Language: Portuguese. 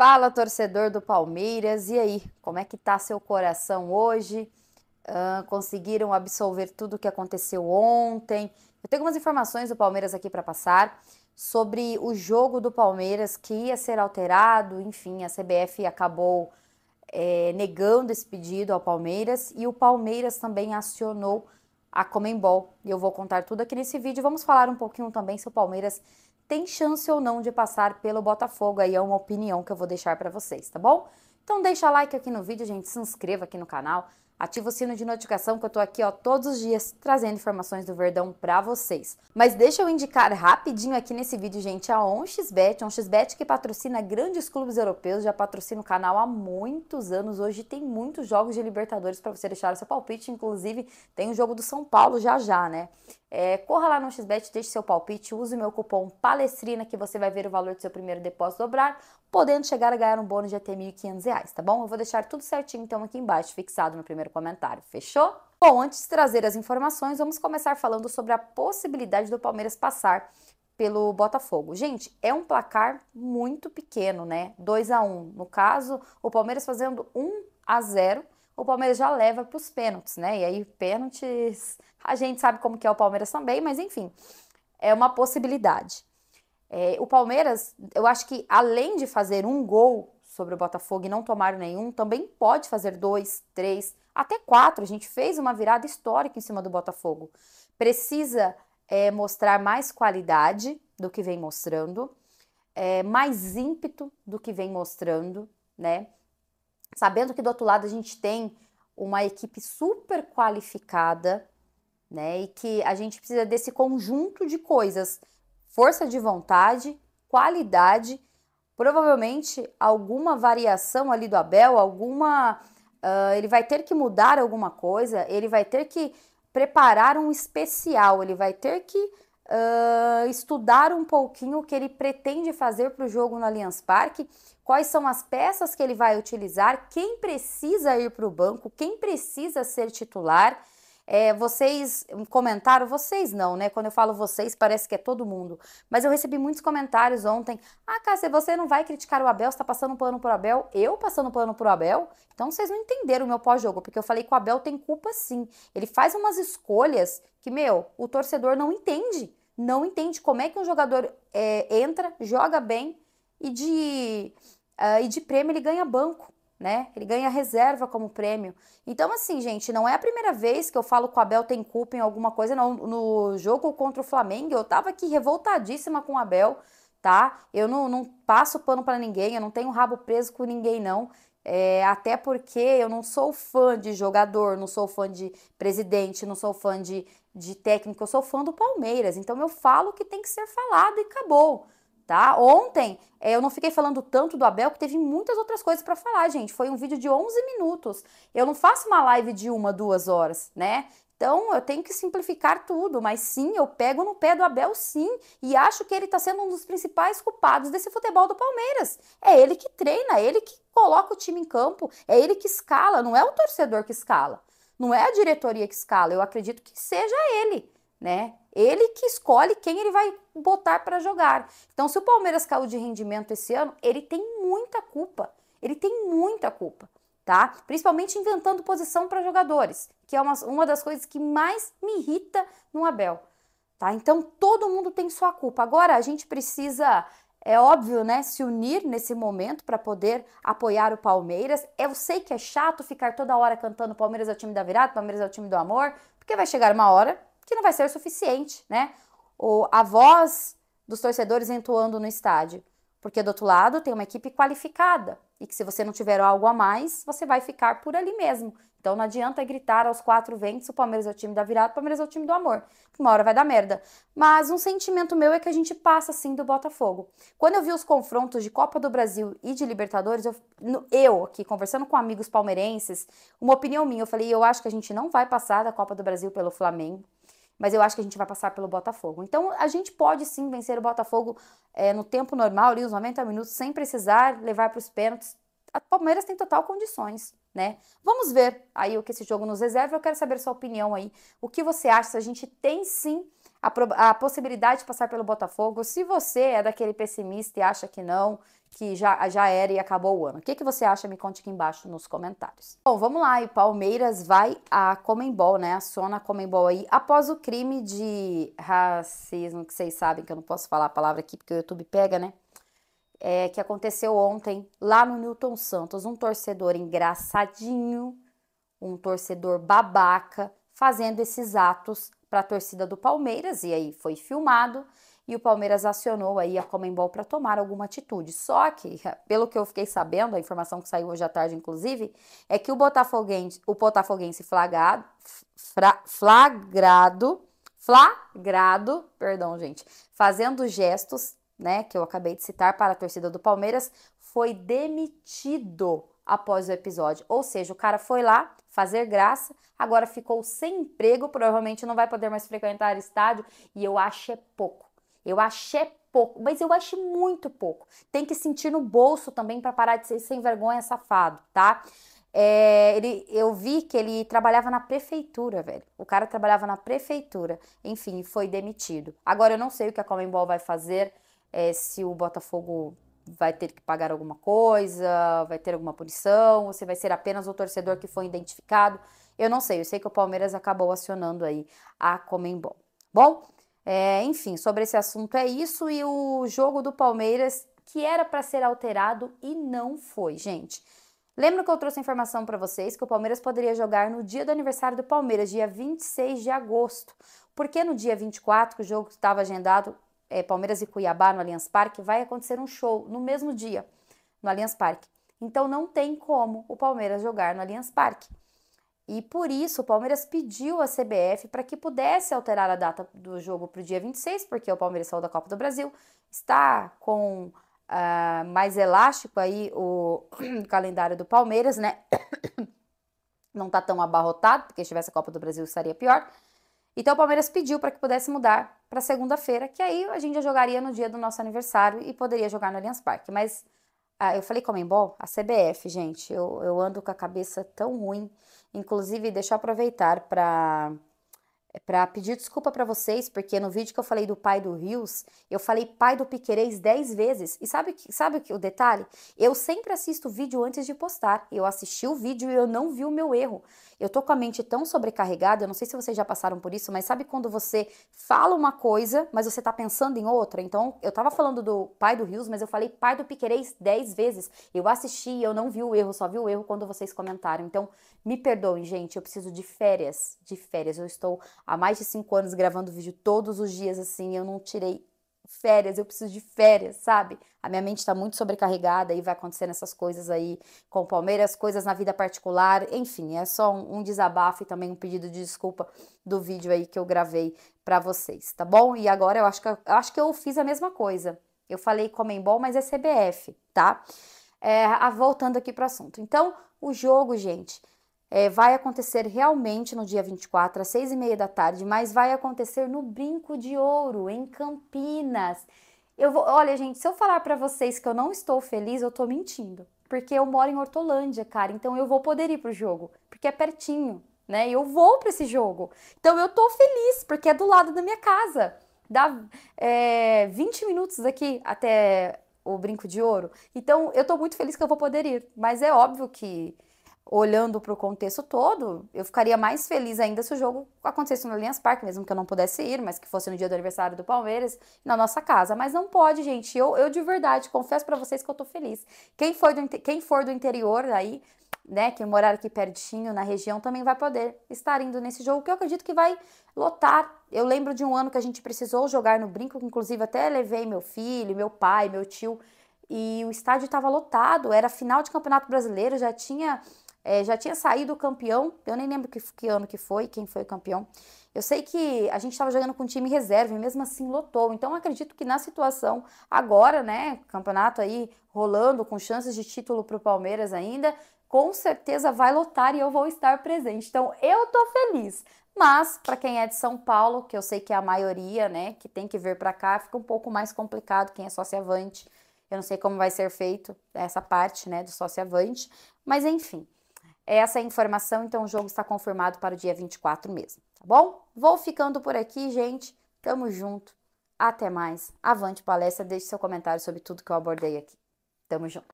Fala, torcedor do Palmeiras, e aí, como é que tá seu coração hoje? Uh, conseguiram absolver tudo o que aconteceu ontem? Eu tenho algumas informações do Palmeiras aqui para passar sobre o jogo do Palmeiras que ia ser alterado, enfim, a CBF acabou é, negando esse pedido ao Palmeiras e o Palmeiras também acionou a Comembol. E eu vou contar tudo aqui nesse vídeo. Vamos falar um pouquinho também se o Palmeiras tem chance ou não de passar pelo Botafogo. Aí é uma opinião que eu vou deixar para vocês, tá bom? Então deixa like aqui no vídeo, gente, se inscreva aqui no canal, ativa o sino de notificação que eu tô aqui, ó, todos os dias trazendo informações do Verdão para vocês. Mas deixa eu indicar rapidinho aqui nesse vídeo, gente, a OnXBet, OnXBet que patrocina grandes clubes europeus, já patrocina o canal há muitos anos. Hoje tem muitos jogos de Libertadores para você deixar o seu palpite, inclusive tem o jogo do São Paulo já já, né? É, corra lá no XBET, deixe seu palpite, use o meu cupom PALESTRINA que você vai ver o valor do seu primeiro depósito dobrar, podendo chegar a ganhar um bônus de até R$ 1.500, tá bom? Eu vou deixar tudo certinho então aqui embaixo, fixado no primeiro comentário, fechou? Bom, antes de trazer as informações, vamos começar falando sobre a possibilidade do Palmeiras passar pelo Botafogo. Gente, é um placar muito pequeno, né? 2 a 1 um. No caso, o Palmeiras fazendo 1 um a 0 o Palmeiras já leva para os pênaltis, né? E aí, pênaltis, a gente sabe como que é o Palmeiras também, mas enfim, é uma possibilidade. É, o Palmeiras, eu acho que além de fazer um gol sobre o Botafogo e não tomar nenhum, também pode fazer dois, três, até quatro. A gente fez uma virada histórica em cima do Botafogo. Precisa é, mostrar mais qualidade do que vem mostrando, é, mais ímpeto do que vem mostrando, né? sabendo que do outro lado a gente tem uma equipe super qualificada, né? E que a gente precisa desse conjunto de coisas: força de vontade, qualidade, provavelmente alguma variação ali do Abel, alguma. Uh, ele vai ter que mudar alguma coisa, ele vai ter que preparar um especial, ele vai ter que uh, estudar um pouquinho o que ele pretende fazer para o jogo no Allianz Parque, quais são as peças que ele vai utilizar, quem precisa ir para o banco, quem precisa ser titular. É, vocês comentaram, vocês não, né? Quando eu falo vocês, parece que é todo mundo. Mas eu recebi muitos comentários ontem. Ah, Cássia, você não vai criticar o Abel, está passando pano pro Abel? Eu passando pano pro Abel? Então vocês não entenderam o meu pós-jogo, porque eu falei que o Abel tem culpa sim. Ele faz umas escolhas que, meu, o torcedor não entende não entende como é que um jogador é, entra, joga bem e de, uh, e de prêmio ele ganha banco, né? Ele ganha reserva como prêmio. Então, assim, gente, não é a primeira vez que eu falo que o Abel tem culpa em alguma coisa, não. No jogo contra o Flamengo, eu tava aqui revoltadíssima com o Abel, tá? Eu não, não passo pano para ninguém, eu não tenho rabo preso com ninguém, não. É, até porque eu não sou fã de jogador, não sou fã de presidente, não sou fã de, de técnico, eu sou fã do Palmeiras. Então eu falo o que tem que ser falado e acabou. Tá? Ontem é, eu não fiquei falando tanto do Abel, que teve muitas outras coisas para falar, gente. Foi um vídeo de 11 minutos. Eu não faço uma live de uma, duas horas, né? Então, eu tenho que simplificar tudo, mas sim, eu pego no pé do Abel, sim, e acho que ele está sendo um dos principais culpados desse futebol do Palmeiras. É ele que treina, é ele que coloca o time em campo, é ele que escala, não é o torcedor que escala, não é a diretoria que escala, eu acredito que seja ele, né? Ele que escolhe quem ele vai botar para jogar. Então, se o Palmeiras caiu de rendimento esse ano, ele tem muita culpa. Ele tem muita culpa tá? Principalmente inventando posição para jogadores, que é uma, uma das coisas que mais me irrita no Abel, tá? Então todo mundo tem sua culpa. Agora a gente precisa é óbvio, né, se unir nesse momento para poder apoiar o Palmeiras. Eu sei que é chato ficar toda hora cantando Palmeiras é o time da virada, Palmeiras é o time do amor, porque vai chegar uma hora que não vai ser o suficiente, né? Ou a voz dos torcedores entoando no estádio, porque do outro lado tem uma equipe qualificada, e que se você não tiver algo a mais, você vai ficar por ali mesmo. Então não adianta gritar aos quatro ventos, o Palmeiras é o time da virada, o Palmeiras é o time do amor. Uma hora vai dar merda. Mas um sentimento meu é que a gente passa assim do Botafogo. Quando eu vi os confrontos de Copa do Brasil e de Libertadores, eu, eu aqui conversando com amigos palmeirenses, uma opinião minha, eu falei, eu acho que a gente não vai passar da Copa do Brasil pelo Flamengo mas eu acho que a gente vai passar pelo Botafogo. Então a gente pode sim vencer o Botafogo é, no tempo normal, ali, os 90 minutos, sem precisar levar para os pênaltis, a Palmeiras tem total condições, né? Vamos ver aí o que esse jogo nos reserva. Eu quero saber sua opinião aí. O que você acha? Se A gente tem sim a, a possibilidade de passar pelo Botafogo. Se você é daquele pessimista e acha que não, que já, já era e acabou o ano. O que, que você acha? Me conte aqui embaixo nos comentários. Bom, vamos lá. E Palmeiras vai a Comembol, né? Aciona a Comembol aí após o crime de racismo, que vocês sabem que eu não posso falar a palavra aqui porque o YouTube pega, né? é, que aconteceu ontem lá no Newton Santos. Um torcedor engraçadinho, um torcedor babaca, fazendo esses atos para a torcida do Palmeiras. E aí foi filmado e o Palmeiras acionou aí a Comembol para tomar alguma atitude. Só que, pelo que eu fiquei sabendo, a informação que saiu hoje à tarde, inclusive, é que o Botafoguense, o Botafoguense flagrado, fra, flagrado, flagrado, perdão, gente, fazendo gestos né, que eu acabei de citar para a torcida do Palmeiras, foi demitido após o episódio. Ou seja, o cara foi lá fazer graça, agora ficou sem emprego, provavelmente não vai poder mais frequentar estádio, e eu acho é pouco. Eu acho é pouco, mas eu acho muito pouco. Tem que sentir no bolso também para parar de ser sem vergonha safado, tá? É, ele, eu vi que ele trabalhava na prefeitura, velho. O cara trabalhava na prefeitura. Enfim, foi demitido. Agora eu não sei o que a Comembol vai fazer é, se o Botafogo vai ter que pagar alguma coisa, vai ter alguma punição, ou se vai ser apenas o torcedor que foi identificado. Eu não sei, eu sei que o Palmeiras acabou acionando aí a Comembol. Bom, é, enfim, sobre esse assunto é isso e o jogo do Palmeiras que era para ser alterado e não foi, gente. Lembra que eu trouxe a informação para vocês que o Palmeiras poderia jogar no dia do aniversário do Palmeiras, dia 26 de agosto. Porque no dia 24, que o jogo estava agendado é, Palmeiras e Cuiabá no Allianz Parque, vai acontecer um show no mesmo dia no Allianz Parque. Então não tem como o Palmeiras jogar no Allianz Parque. E por isso o Palmeiras pediu à CBF para que pudesse alterar a data do jogo para o dia 26, porque o Palmeiras saiu da Copa do Brasil, está com uh, mais elástico aí o calendário do Palmeiras, né? Não está tão abarrotado, porque se tivesse a Copa do Brasil estaria pior. Então o Palmeiras pediu para que pudesse mudar para segunda-feira, que aí a gente já jogaria no dia do nosso aniversário e poderia jogar no Allianz Parque. Mas ah, eu falei Comembol, a CBF, gente, eu, eu ando com a cabeça tão ruim. Inclusive, deixa eu aproveitar para é para pedir desculpa para vocês, porque no vídeo que eu falei do pai do Rios, eu falei pai do Piquerez 10 vezes. E sabe, sabe o detalhe? Eu sempre assisto o vídeo antes de postar. Eu assisti o vídeo e eu não vi o meu erro. Eu tô com a mente tão sobrecarregada, eu não sei se vocês já passaram por isso, mas sabe quando você fala uma coisa, mas você tá pensando em outra? Então, eu tava falando do pai do Rios, mas eu falei pai do Piquerez 10 vezes. Eu assisti e eu não vi o erro, só vi o erro quando vocês comentaram. Então, me perdoem, gente, eu preciso de férias, de férias. Eu estou há mais de cinco anos gravando vídeo todos os dias, assim, eu não tirei férias, eu preciso de férias, sabe? A minha mente está muito sobrecarregada e vai acontecendo essas coisas aí com o Palmeiras, coisas na vida particular, enfim, é só um, um desabafo e também um pedido de desculpa do vídeo aí que eu gravei para vocês, tá bom? E agora eu acho que eu acho que eu fiz a mesma coisa. Eu falei Comembol, mas é CBF, tá? É, ah, voltando aqui para o assunto. Então, o jogo, gente, é, vai acontecer realmente no dia 24, às 6 e meia da tarde, mas vai acontecer no Brinco de Ouro, em Campinas. Eu vou, olha, gente, se eu falar para vocês que eu não estou feliz, eu tô mentindo. Porque eu moro em Hortolândia, cara, então eu vou poder ir pro jogo, porque é pertinho, né? Eu vou para esse jogo. Então eu tô feliz, porque é do lado da minha casa. Dá é, 20 minutos aqui até o Brinco de Ouro. Então eu tô muito feliz que eu vou poder ir. Mas é óbvio que olhando para o contexto todo, eu ficaria mais feliz ainda se o jogo acontecesse no Allianz Parque, mesmo que eu não pudesse ir, mas que fosse no dia do aniversário do Palmeiras, na nossa casa. Mas não pode, gente. Eu, eu de verdade confesso para vocês que eu tô feliz. Quem for do, quem for do interior aí, né, que morar aqui pertinho na região também vai poder estar indo nesse jogo, que eu acredito que vai lotar. Eu lembro de um ano que a gente precisou jogar no brinco, que inclusive até levei meu filho, meu pai, meu tio, e o estádio estava lotado, era final de Campeonato Brasileiro, já tinha é, já tinha saído campeão, eu nem lembro que, que, ano que foi, quem foi o campeão. Eu sei que a gente estava jogando com time reserva e mesmo assim lotou. Então acredito que na situação agora, né, campeonato aí rolando com chances de título para o Palmeiras ainda, com certeza vai lotar e eu vou estar presente. Então eu tô feliz. Mas para quem é de São Paulo, que eu sei que é a maioria, né, que tem que vir para cá, fica um pouco mais complicado quem é sócio-avante. Eu não sei como vai ser feito essa parte, né, do sócio-avante, mas enfim. É essa informação, então o jogo está confirmado para o dia 24 mesmo, tá bom? Vou ficando por aqui, gente. Tamo junto. Até mais. Avante palestra, deixe seu comentário sobre tudo que eu abordei aqui. Tamo junto.